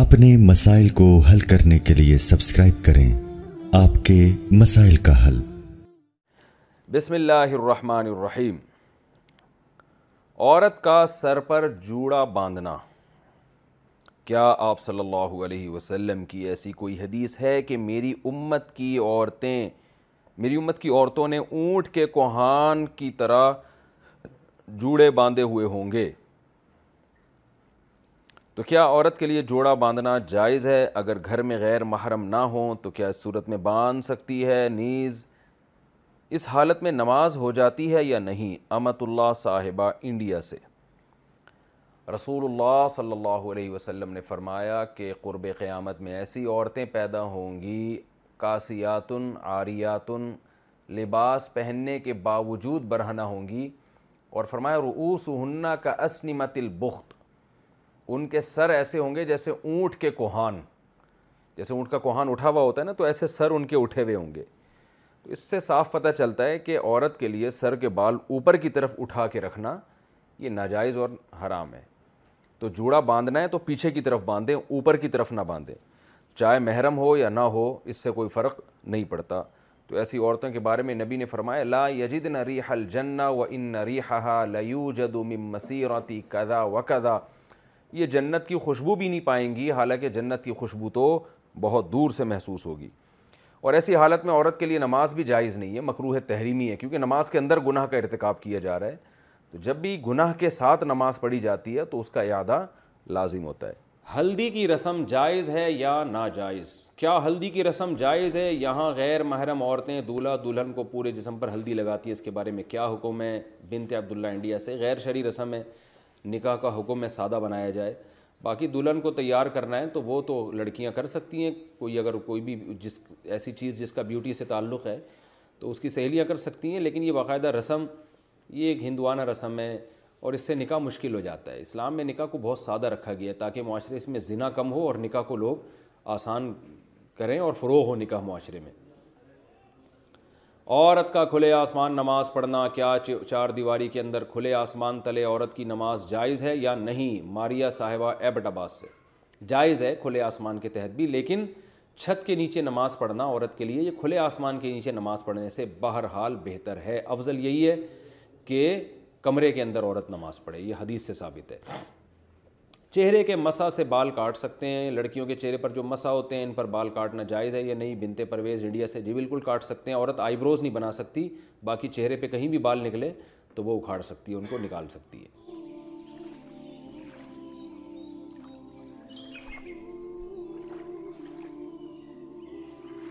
अपने मसाइल को हल करने के लिए सब्सक्राइब करें आपके मसाइल का हल बिस्मिल्लाहिर्रहमानिर्रहीम औरत का सर पर जूड़ा बांधना क्या आप सल्लल्लाहु अलैहि वसल्लम की ऐसी कोई हदीस है कि मेरी उम्मत की औरतें मेरी उम्मत की औरतों ने ऊँट के कोहान की तरह जूड़े बांधे हुए होंगे तो क्या औरत के लिए जोड़ा बांधना जायज़ है अगर घर में गैर महरम ना हो तो क्या इस सूरत में बांध सकती है नीज़ इस हालत में नमाज हो जाती है या नहीं अमतुल्ला साहिबा इंडिया से रसूलुल्लाह सल्लल्लाहु अलैहि वसल्लम ने फरमाया कि क़ुरब क़यामत में ऐसी औरतें पैदा होंगी कासियातन आरियातन लिबास पहनने के बावजूद बरहना होंगी और फरमाया रऊसहन्ना का असनिमतिल बुख्त उनके सर ऐसे होंगे जैसे ऊँट के कोहान जैसे ऊँट का कोहान उठा हुआ होता है ना तो ऐसे सर उनके उठे हुए होंगे तो इससे साफ पता चलता है कि औरत के लिए सर के बाल ऊपर की तरफ उठा के रखना ये नाजायज़ और हराम है तो जूड़ा बांधना है तो पीछे की तरफ बांधें ऊपर की तरफ ना बांधें चाहे महरम हो या ना हो इससे कोई फ़र्क नहीं पड़ता तो ऐसी औरतों के बारे में नबी ने फरमाया ला यजिद न री हल जन्ना व इन रीहा लयू जदुम मसीरती कदा व कदा ये जन्नत की खुशबू भी नहीं पाएंगी हालांकि जन्नत की खुशबू तो बहुत दूर से महसूस होगी और ऐसी हालत में औरत के लिए नमाज भी जायज़ नहीं है मकरूह तहरीमी है क्योंकि नमाज के अंदर गुनाह का irtikab किया जा रहा है तो जब भी गुनाह के साथ नमाज पढ़ी जाती है तो उसका अदा लाजिम होता है हल्दी की रस्म जायज़ है या ना जायज़ क्या हल्दी की रस्म जायज़ है यहाँ गैर महरम औरतें दूल्हा दुल्हन को पूरे जिसम पर हल्दी लगाती है इसके बारे में क्या हुक्म है बिनते अब्दुल्ला इंडिया से गैर शरी रस्म है निकाह का हुक्म है सादा बनाया जाए बाकी दुल्हन को तैयार करना है तो वो तो लड़कियां कर सकती हैं कोई अगर कोई भी जिस ऐसी चीज़ जिसका ब्यूटी से ताल्लुक़ है तो उसकी सहेलियां कर सकती हैं लेकिन ये बाकायदा रस्म ये एक हिंदुआना रस्म है और इससे निकाह मुश्किल हो जाता है इस्लाम में निकाह को बहुत सादा रखा गया है ताकि माशरे इसमें ज़िना कम हो और निकाह को लोग आसान करें और फ़रोग हो निकाह माशरे में औरत का खुले आसमान नमाज पढ़ना क्या चार दीवारी के अंदर खुले आसमान तले औरत की नमाज जायज़ है या नहीं मारिया साहिबा एबट से जायज़ है खुले आसमान के तहत भी लेकिन छत के नीचे नमाज पढ़ना औरत के लिए ये खुले आसमान के नीचे नमाज पढ़ने से बहरहाल बेहतर है अफजल यही है कि कमरे के अंदर औरत नमाज पढ़े ये हदीस से साबित है चेहरे के मसा से बाल काट सकते हैं लड़कियों के चेहरे पर जो मसा होते हैं इन पर बाल काटना जायज़ है या नहीं बिनते परवेज़ इंडिया से जी बिल्कुल काट सकते हैं औरत आईब्रोज़ नहीं बना सकती बाकी चेहरे पे कहीं भी बाल निकले तो वो उखाड़ सकती है उनको निकाल सकती है